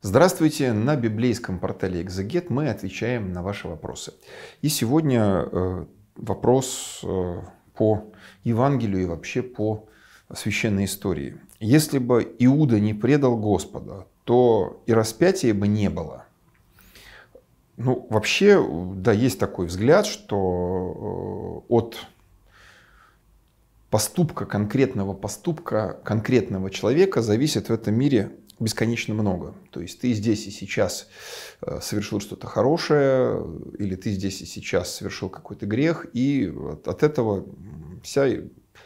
Здравствуйте! На библейском портале «Экзегет» мы отвечаем на ваши вопросы. И сегодня э, вопрос э, по Евангелию и вообще по священной истории. Если бы Иуда не предал Господа, то и распятия бы не было. Ну, вообще, да, есть такой взгляд, что э, от поступка, конкретного поступка конкретного человека зависит в этом мире бесконечно много. То есть ты здесь и сейчас э, совершил что-то хорошее, или ты здесь и сейчас совершил какой-то грех, и от этого вся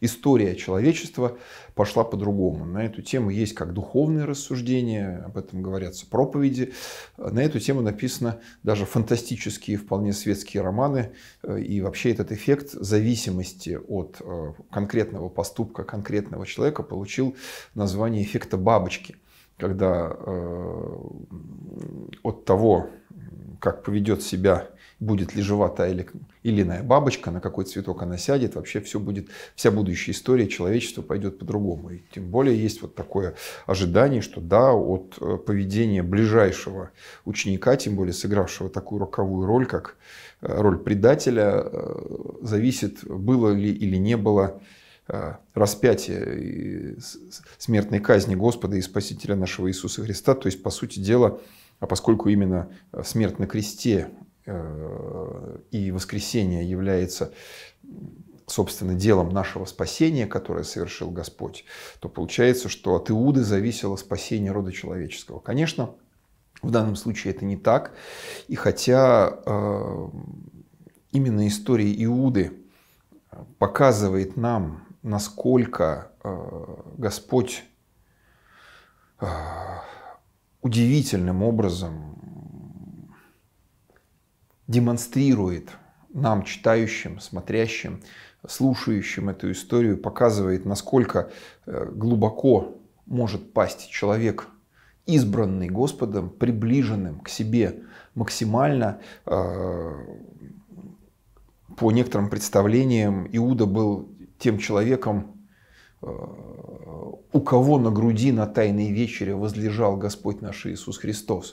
история человечества пошла по-другому. На эту тему есть как духовные рассуждения, об этом говорятся проповеди. На эту тему написано даже фантастические, вполне светские романы. Э, и вообще этот эффект зависимости от э, конкретного поступка конкретного человека получил название эффекта бабочки – когда э, от того, как поведет себя, будет ли жива та или, или иная бабочка, на какой цветок она сядет, вообще все будет, вся будущая история человечества пойдет по-другому. И тем более есть вот такое ожидание, что да, от э, поведения ближайшего ученика, тем более сыгравшего такую роковую роль, как э, роль предателя, зависит, было ли или не было а, распятие смертной казни Господа и Спасителя нашего Иисуса Христа. То есть, по сути дела, а поскольку именно а, смерть на кресте э, и воскресение является собственно, делом нашего спасения, которое совершил Господь, то получается, что от Иуды зависело спасение рода человеческого. Конечно, в данном случае это не так. И хотя э, именно история Иуды показывает нам насколько э, Господь э, удивительным образом демонстрирует нам, читающим, смотрящим, слушающим эту историю, показывает, насколько э, глубоко может пасть человек, избранный Господом, приближенным к себе максимально. По некоторым представлениям Иуда был тем человеком, э, у кого на груди на тайной вечере возлежал Господь наш Иисус Христос.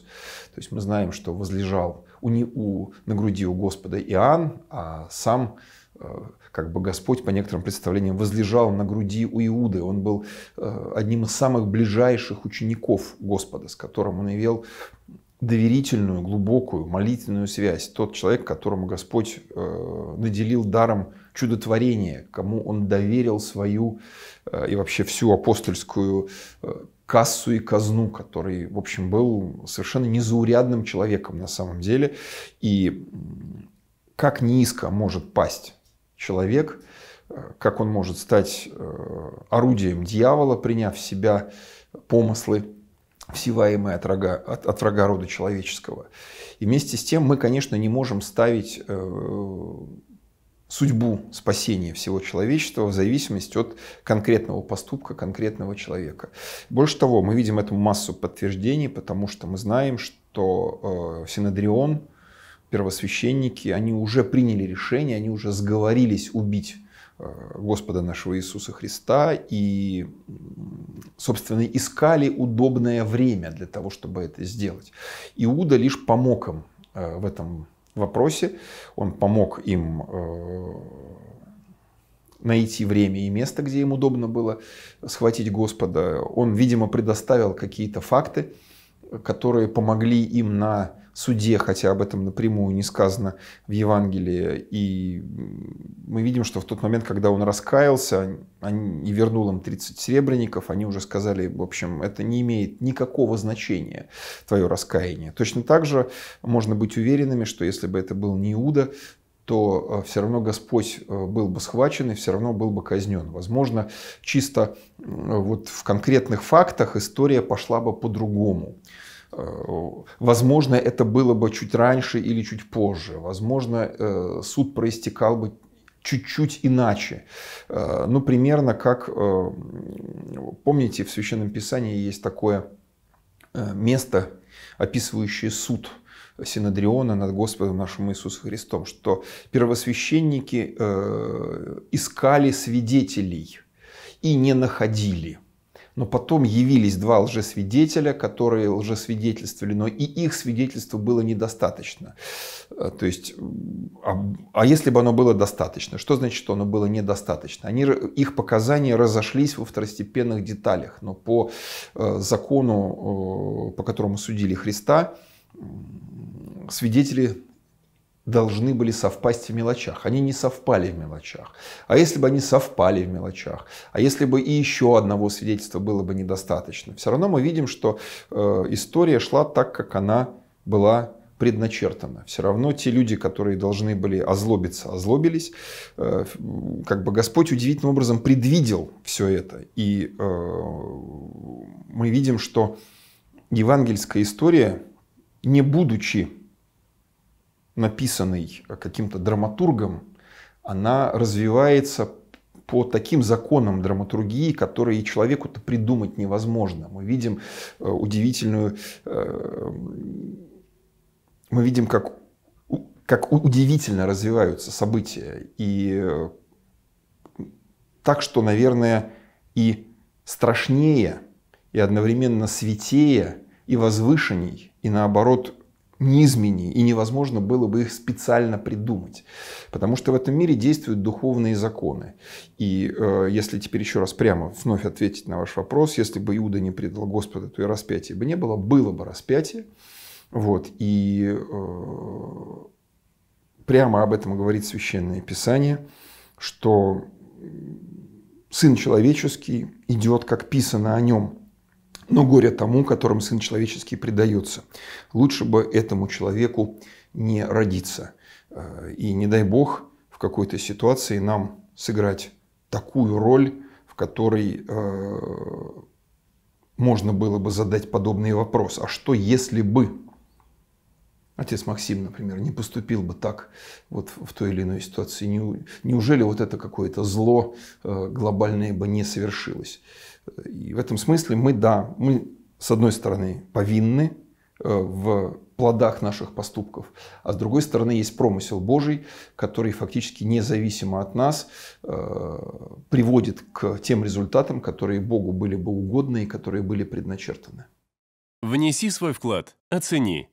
То есть мы знаем, что возлежал у, у, на груди у Господа Иоанн, а сам э, как бы Господь, по некоторым представлениям, возлежал на груди у Иуды. Он был э, одним из самых ближайших учеников Господа, с которым он имел доверительную, глубокую, молитвенную связь. Тот человек, которому Господь э, наделил даром чудотворения, кому Он доверил свою э, и вообще всю апостольскую э, кассу и казну, который, в общем, был совершенно незаурядным человеком на самом деле. И как низко может пасть человек, как он может стать орудием дьявола, приняв в себя помыслы всеваемые от, врага, от, от врага рода человеческого. И вместе с тем мы, конечно, не можем ставить э, судьбу спасения всего человечества в зависимости от конкретного поступка конкретного человека. Больше того, мы видим эту массу подтверждений, потому что мы знаем, что э, Синодрион, первосвященники, они уже приняли решение, они уже сговорились убить Э, Господа нашего Иисуса Христа и, собственно, искали удобное время для того, чтобы это сделать. Иуда лишь помог им э, в этом вопросе, он помог им э, найти время и место, где им удобно было схватить Господа. Он, видимо, предоставил какие-то факты, которые помогли им на суде, хотя об этом напрямую не сказано в Евангелии. И мы видим, что в тот момент, когда он раскаялся они, и вернул им 30 серебряников, они уже сказали, в общем, это не имеет никакого значения, твое раскаяние. Точно так же можно быть уверенными, что если бы это был не Иуда, то э, все равно Господь э, был бы схвачен и все равно был бы казнен. Возможно, чисто вот в конкретных фактах история пошла бы по-другому. Э, возможно, это было бы чуть раньше или чуть позже. Возможно, э, суд проистекал бы чуть-чуть иначе. Э, ну, примерно как, помните, в Священном Писании есть такое место, описывающее суд – Синодриона над Господом нашим Иисусом Христом, что первосвященники искали свидетелей и не находили – но потом явились два лжесвидетеля, которые лжесвидетельствовали, но и их свидетельство было недостаточно. Э, то есть, а, а если бы оно было достаточно? Что значит, что оно было недостаточно? Они, их показания разошлись во второстепенных деталях, но по э, закону, по которому судили Христа, свидетели должны были совпасть в мелочах. Они не совпали в мелочах. А если бы они совпали в мелочах? А если бы и еще одного свидетельства было бы недостаточно? Все равно мы видим, что э, история шла так, как она была предначертана. Все равно те люди, которые должны были озлобиться, озлобились. Э, как бы Господь удивительным образом предвидел все это. И э, мы видим, что евангельская история, не будучи написанный каким-то драматургом, она развивается по таким законам драматургии, которые человеку-то придумать невозможно. Мы видим э, удивительную... Э, мы видим, как, как удивительно развиваются события. И э, так, что, наверное, и страшнее, и одновременно святее, и возвышенней, и наоборот неизмени, и невозможно было бы их специально придумать. Потому что в этом мире действуют духовные законы. И э, если теперь еще раз прямо вновь ответить на ваш вопрос, если бы Иуда не предал Господа, то и распятия бы не было, было бы распятие. Вот, и э, прямо об этом говорит Священное Писание, что Сын Человеческий идет, как писано о нем – но горе тому, которым Сын Человеческий предается. Лучше бы этому человеку не родиться. Э, и не дай Бог в какой-то ситуации нам сыграть такую роль, в которой э, можно было бы задать подобный вопрос. А что если бы? Отец Максим, например, не поступил бы так вот в той или иной ситуации. Неужели вот это какое-то зло э, глобальное бы не совершилось? И в этом смысле мы, да, мы, с одной стороны, повинны э, в плодах наших поступков, а с другой стороны, есть промысел Божий, который фактически независимо от нас э, приводит к тем результатам, которые Богу были бы угодны и которые были предначертаны. Внеси свой вклад, оцени –